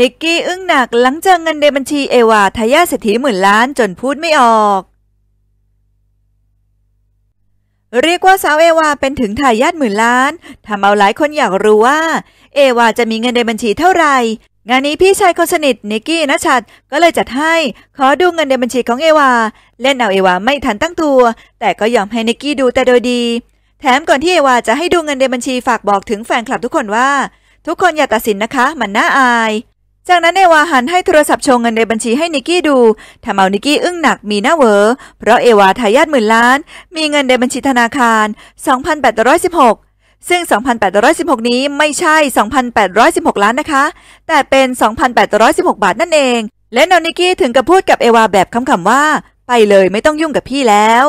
นิกกี้ อึ้งหนักหลังจากเงินในบัญชี เอวาทายาเศรษฐีหมื่นล้านจนพูดไม่ออก เรียกว่าสาวเอวาเป็นถึงทายาทหมื่น ล้านทำเอาหลายคนอยากรู้ว่า เอวาจะมีเงินในบัญชีเท่าไหร่ งานนี้พี่ชายคนสนิทนิกกี้นชัดก็เลยจัดให้ ขอดูเงินในบัญชีของเอวาเล่นเอาเอวาไม่ทันตั้งตัว แต่ก็ยอมให้นิกกี้ดูแต่โดยดี แถมก่อนที่เอวาจะให้ดูเงินในบัญชีฝากบอกถึงแฟนคลับทุกคนว่า ทุกคนอย่าตัดสินนะคะ มันน่าอายจากนั้น เอวาหันให้โทรศัพท์โชว์เงินในบัญชีให้นิกกี้ดู ทำเอานิกกี้อึ้งหนักมีหน้าเวอ เพราะเอวาทายาทหมื่นล้าน มีเงินในบัญชีธนาคาร 2,816 ซึ่ง 2,816 นี้ไม่ใช่ 2,816 ล้านนะคะ แต่เป็น 2,816 บาทนั่นเอง และนอนิกกี้ถึงกับพูดกับเอวาแบบคำๆว่า ไปเลยไม่ต้องยุ่งกับพี่แล้ว